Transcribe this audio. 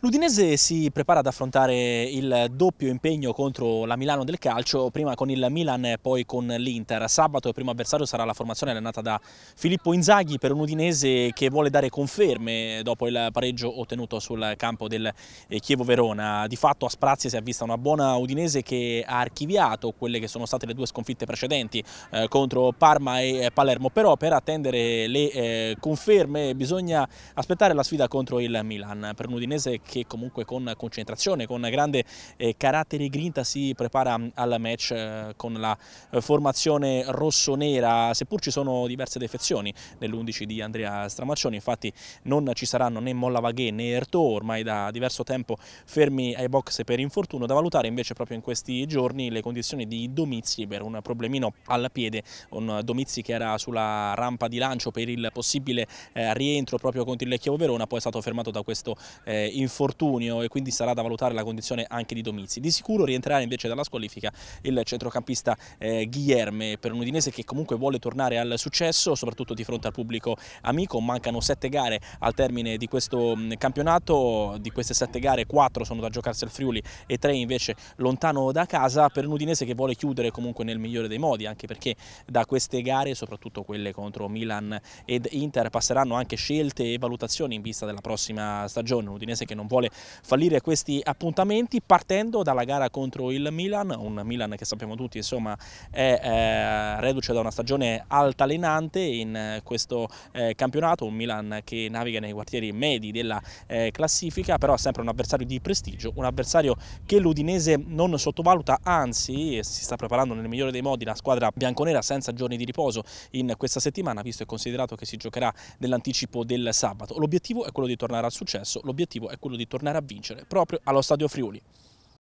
L'Udinese si prepara ad affrontare il doppio impegno contro la Milano del calcio, prima con il Milan e poi con l'Inter. Sabato il primo avversario sarà la formazione allenata da Filippo Inzaghi per un Udinese che vuole dare conferme dopo il pareggio ottenuto sul campo del eh, Chievo Verona. Di fatto a Sprazia si è vista una buona Udinese che ha archiviato quelle che sono state le due sconfitte precedenti eh, contro Parma e eh, Palermo, però per attendere le eh, conferme bisogna aspettare la sfida contro il Milan. Per un Udinese che comunque con concentrazione, con grande eh, carattere grinta si prepara mm, al match eh, con la eh, formazione rosso-nera, seppur ci sono diverse defezioni nell'11 di Andrea Stramaccioni, infatti non ci saranno né Mollavaghe né Erto, ormai da diverso tempo fermi ai box per infortunio, da valutare invece proprio in questi giorni le condizioni di Domizi per un problemino alla piede, un Domizi che era sulla rampa di lancio per il possibile rientro proprio contro il Chievo Verona, poi è stato fermato da questo infortunio infortunio e quindi sarà da valutare la condizione anche di Domizzi. Di sicuro rientrerà invece dalla squalifica il centrocampista eh, Guillerme per un Udinese che comunque vuole tornare al successo, soprattutto di fronte al pubblico amico. Mancano sette gare al termine di questo mm, campionato, di queste sette gare quattro sono da giocarsi al Friuli e tre invece lontano da casa per un Udinese che vuole chiudere comunque nel migliore dei modi, anche perché da queste gare, soprattutto quelle contro Milan ed Inter, passeranno anche scelte e valutazioni in vista della prossima stagione. Un Udinese che non non vuole fallire questi appuntamenti partendo dalla gara contro il Milan, un Milan che sappiamo tutti insomma è eh, reduce da una stagione altalenante in questo eh, campionato, un Milan che naviga nei quartieri medi della eh, classifica, però è sempre un avversario di prestigio, un avversario che l'Udinese non sottovaluta, anzi si sta preparando nel migliore dei modi la squadra bianconera senza giorni di riposo in questa settimana, visto e considerato che si giocherà nell'anticipo del sabato. L'obiettivo è quello di tornare al successo, l'obiettivo è quello di tornare a vincere proprio allo Stadio Friuli.